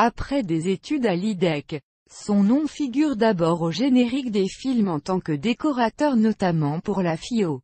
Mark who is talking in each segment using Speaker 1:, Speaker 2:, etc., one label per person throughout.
Speaker 1: Après des études à l'IDEC, son nom figure d'abord au générique des films en tant que décorateur notamment pour la FIO,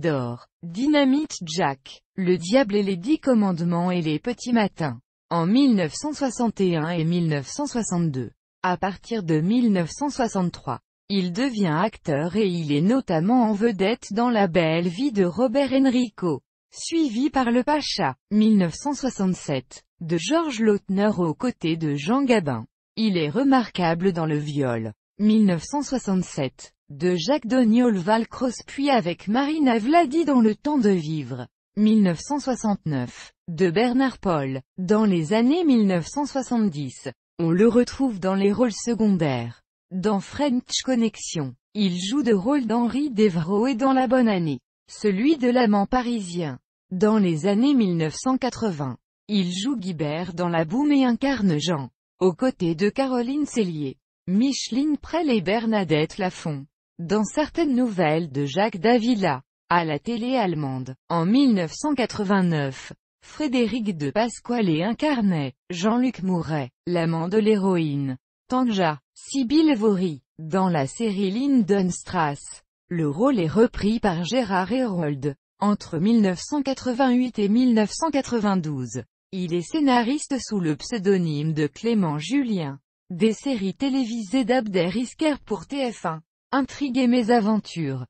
Speaker 1: d'or, Dynamite Jack, Le Diable et les Dix Commandements et Les Petits Matins. En 1961 et 1962. À partir de 1963, il devient acteur et il est notamment en vedette dans La Belle Vie de Robert Enrico, suivi par Le Pacha, 1967 de Georges Lautner aux côtés de Jean Gabin. Il est remarquable dans le viol. 1967 de Jacques Doniol Valcross puis avec Marina Vladi dans Le temps de vivre. 1969 de Bernard Paul. Dans les années 1970, on le retrouve dans les rôles secondaires. Dans French Connection, il joue de rôle d'Henri Devrault et dans La Bonne Année, celui de l'amant parisien. Dans les années 1980, il joue Guibert dans La Boum et incarne Jean, aux côtés de Caroline Cellier, Micheline Prel et Bernadette Lafont. Dans certaines nouvelles de Jacques Davila, à la télé allemande, en 1989, Frédéric de Pasquale incarnait Jean-Luc Mouret, l'amant de l'héroïne, Tanja, sibyl Vory, dans la série Lindenstrasse. Le rôle est repris par Gérard Herold, entre 1988 et 1992. Il est scénariste sous le pseudonyme de Clément Julien. Des séries télévisées d'Abder Isker pour TF1. Intrigue et aventures.